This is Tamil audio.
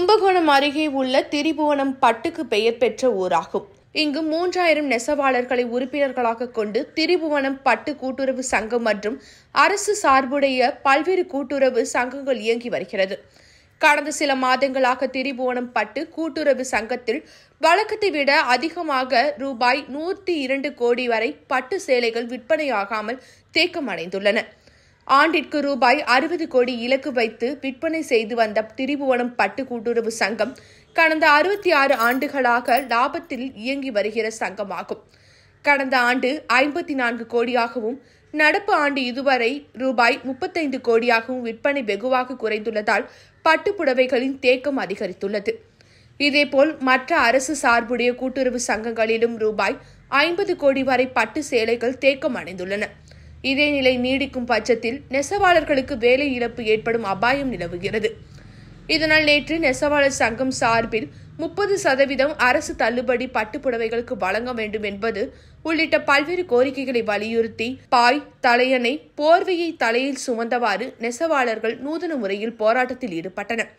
கும்பகோணம் அருகே உள்ள திரிபுவனம் பட்டுக்கு பெயர் பெற்ற ஊராகும் இங்கு மூன்றாயிரம் நெசவாளர்களை உறுப்பினர்களாக கொண்டு திரிபுவனம் பட்டு கூட்டுறவு சங்கம் மற்றும் அரசு சார்புடைய பல்வேறு கூட்டுறவு சங்கங்கள் இயங்கி வருகிறது கடந்த சில மாதங்களாக திரிபுவனம் பட்டு கூட்டுறவு சங்கத்தில் வழக்கத்தை விட அதிகமாக ரூபாய் நூற்றி இரண்டு கோடி வரை பட்டு சேலைகள் விற்பனையாகாமல் தேக்கமடைந்துள்ளன ஆண்டிற்கு ரூபாய் அறுபது கோடி இலக்கு வைத்து விற்பனை செய்து வந்த திரிபுவனம் பட்டு கூட்டுறவு சங்கம் கடந்த அறுபத்தி ஆறு ஆண்டுகளாக லாபத்தில் இயங்கி வருகிற சங்கமாகும் கடந்த ஆண்டு ஐம்பத்தி நான்கு கோடியாகவும் நடப்பு ஆண்டு இதுவரை ரூபாய் முப்பத்தைந்து கோடியாகவும் விற்பனை வெகுவாக குறைந்துள்ளதால் பட்டுப்புடவைகளின் தேக்கம் அதிகரித்துள்ளது இதேபோல் மற்ற அரசு சார்புடைய கூட்டுறவு சங்கங்களிலும் ரூபாய் ஐம்பது கோடி வரை பட்டு சேலைகள் தேக்கம் அடைந்துள்ளன இதே நிலை நீடிக்கும் பட்சத்தில் நெசவாளர்களுக்கு வேலை இழப்பு ஏற்படும் அபாயம் நிலவுகிறது இதனால் நேற்று நெசவாளர் சங்கம் சார்பில் முப்பது சதவீதம் அரசு தள்ளுபடி பட்டுப்புடவைகளுக்கு வழங்க வேண்டும் என்பது உள்ளிட்ட பல்வேறு கோரிக்கைகளை வலியுறுத்தி பாய் தலையணை போர்வையை தலையில் சுமந்தவாறு நெசவாளர்கள் நூதன முறையில் போராட்டத்தில் ஈடுபட்டனர்